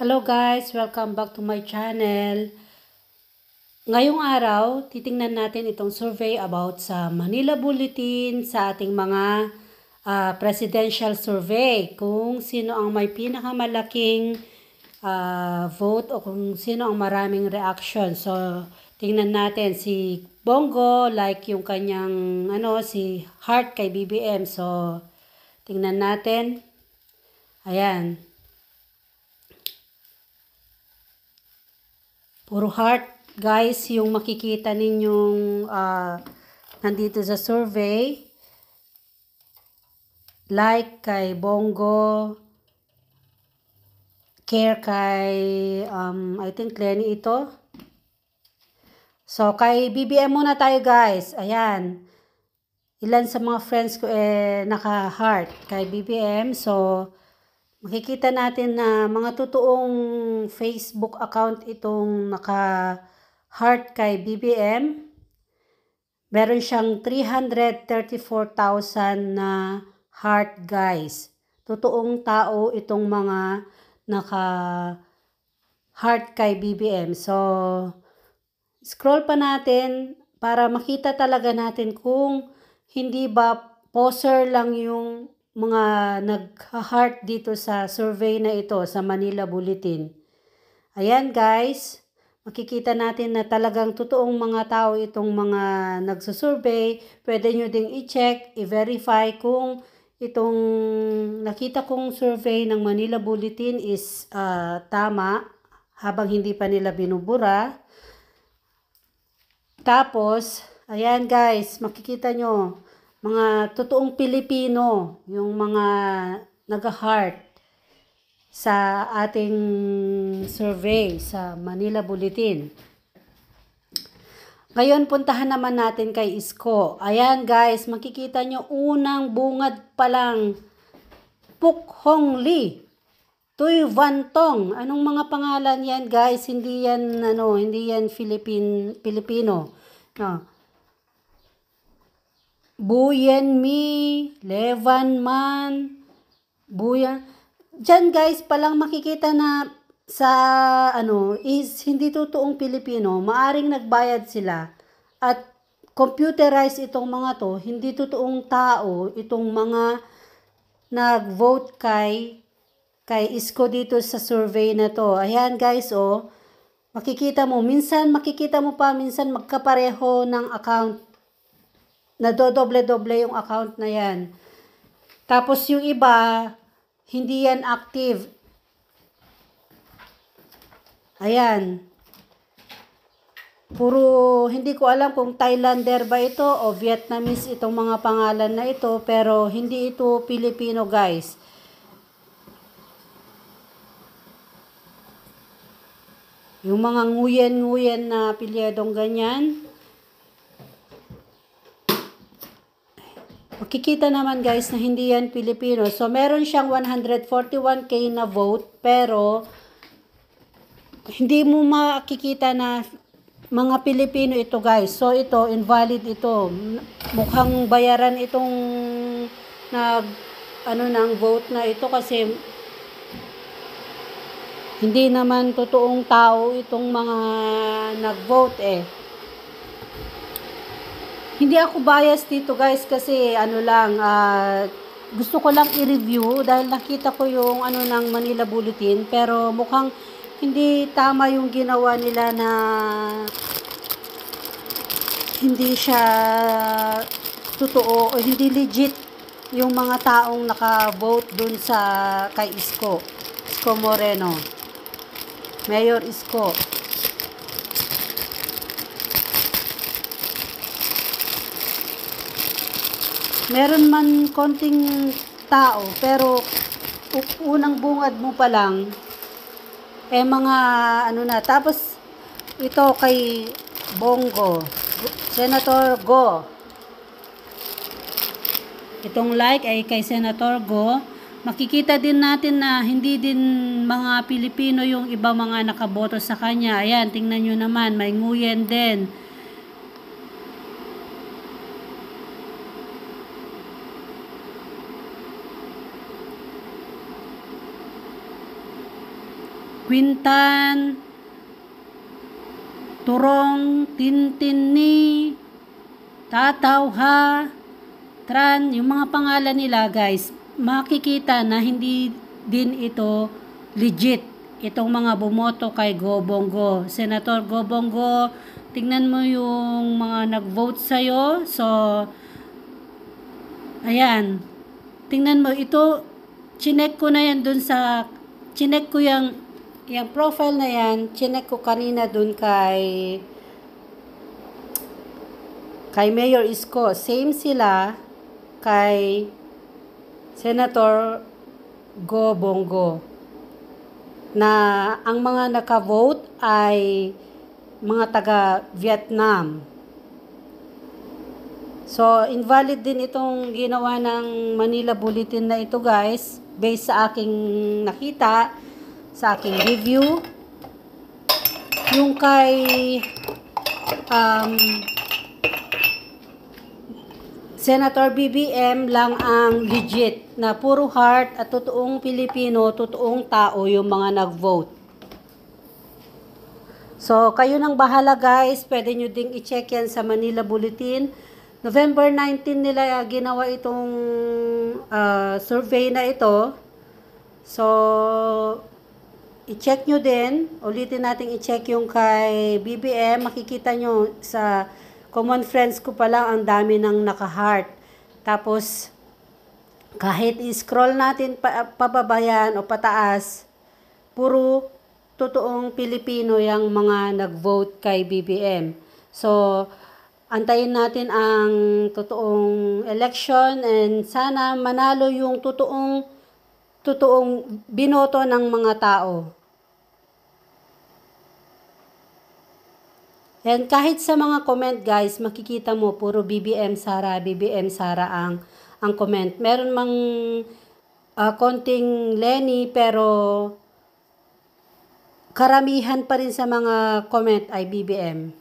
Hello guys! Welcome back to my channel. Ngayong araw, titingnan natin itong survey about sa Manila Bulletin, sa ating mga uh, presidential survey, kung sino ang may pinakamalaking uh, vote o kung sino ang maraming reaction. So, tingnan natin si Bongo, like yung kanyang, ano, si Heart kay BBM. So, tingnan natin. Ayan. Ayan. Puro heart, guys, yung makikita ninyong uh, nandito sa survey. Like kay Bongo, care kay, um, I think, Lenny ito. So, kay BBM muna tayo, guys. Ayan. Ilan sa mga friends ko eh, naka-heart kay BBM. So, makikita natin na mga totoong Facebook account itong naka-heart kay BBM. Meron siyang 334,000 na heart guys. Totoong tao itong mga naka heart kay BBM. So, scroll pa natin para makita talaga natin kung hindi ba poser lang yung mga nag-heart dito sa survey na ito sa Manila Bulletin. Ayan guys, makikita natin na talagang totoong mga tao itong mga nagsusurvey. Pwede nyo ding i-check, i-verify kung itong nakita kong survey ng Manila Bulletin is uh, tama habang hindi pa nila binubura. Tapos, ayan guys, makikita nyo, mga totoong Pilipino, yung mga nag-heart sa ating survey sa Manila Bulletin. Ngayon, puntahan naman natin kay Isko. Ayan guys, makikita nyo unang bungad pa lang Puk Hong Lee. Tuy Van Tong. Anong mga pangalan yan guys? Hindi yan, ano, hindi yan Philippine, Filipino. No. Ah. Buyen Mi, Levan Man, Buya. Diyan guys, palang makikita na sa ano is hindi totoong Pilipino, maaring nagbayad sila at computerized itong mga to, hindi totoong tao itong mga nag-vote kay kay Isko dito sa survey na to. Ayan guys, oh. Makikita mo, minsan makikita mo pa, minsan magkapareho ng account nadodoble-doble yung account na yan. Tapos yung iba, hindi yan active. Ayan. Puro, hindi ko alam kung Thailander ba ito o Vietnamese itong mga pangalan na ito, pero hindi ito Pilipino guys. Yung mga nguyen-nguyen na pilyedong ganyan, kikita naman guys na hindi yan Pilipino. So, meron siyang 141k na vote pero hindi mo makikita na mga Pilipino ito guys. So, ito, invalid ito. Mukhang bayaran itong nag ano nang vote na ito kasi hindi naman totoong tao itong mga nag-vote eh. Hindi ako biased dito guys kasi ano lang, uh, gusto ko lang i-review dahil nakita ko yung ano ng Manila Bulletin pero mukhang hindi tama yung ginawa nila na hindi siya totoo o hindi legit yung mga taong naka-vote dun sa kay Isko. Isko Moreno. Mayor Isko. meron man konting tao, pero unang bungad mo pa lang, eh mga ano na, tapos ito kay Bongo, Senator Go. Itong like ay kay Senator Go. Makikita din natin na hindi din mga Pilipino yung iba mga nakaboto sa kanya. Ayan, tingnan nyo naman, may nguyen din. kwintan, Turong, Tintin ni, Tataw ha, Tran, yung mga pangalan nila guys, makikita na hindi din ito legit itong mga bumoto kay Gobonggo. Senator Gobonggo, tingnan mo yung mga nag-vote sa'yo. So, ayan. Tingnan mo, ito, chinek ko na yan dun sa, chinek ko yung yung profile na yan, chinek ko kanina dun kay kay Mayor Isko. Same sila kay Senator Go Bongo na ang mga naka-vote ay mga taga Vietnam. So, invalid din itong ginawa ng Manila Bulletin na ito guys, based sa aking nakita sa aking review. Yung kay um, Senator BBM lang ang legit na puro heart at totoong Pilipino, totoong tao yung mga nag-vote. So, kayo nang bahala guys. Pwede nyo ding i-check yan sa Manila Bulletin. November 19 nila ginawa itong uh, survey na ito. So, I-check nyo din, ulitin natin i-check yung kay BBM, makikita nyo sa common friends ko pa lang ang dami ng naka-heart. Tapos, kahit i-scroll natin pa, pababa yan o pataas, puro totoong Pilipino yung mga nag-vote kay BBM. So, antayin natin ang totoong election and sana manalo yung totoong totoong binoto ng mga tao. And kahit sa mga comment guys, makikita mo puro BBM Sara, BBM Sara ang ang comment. Meron mang uh, konting Lenny pero karamihan pa rin sa mga comment ay BBM.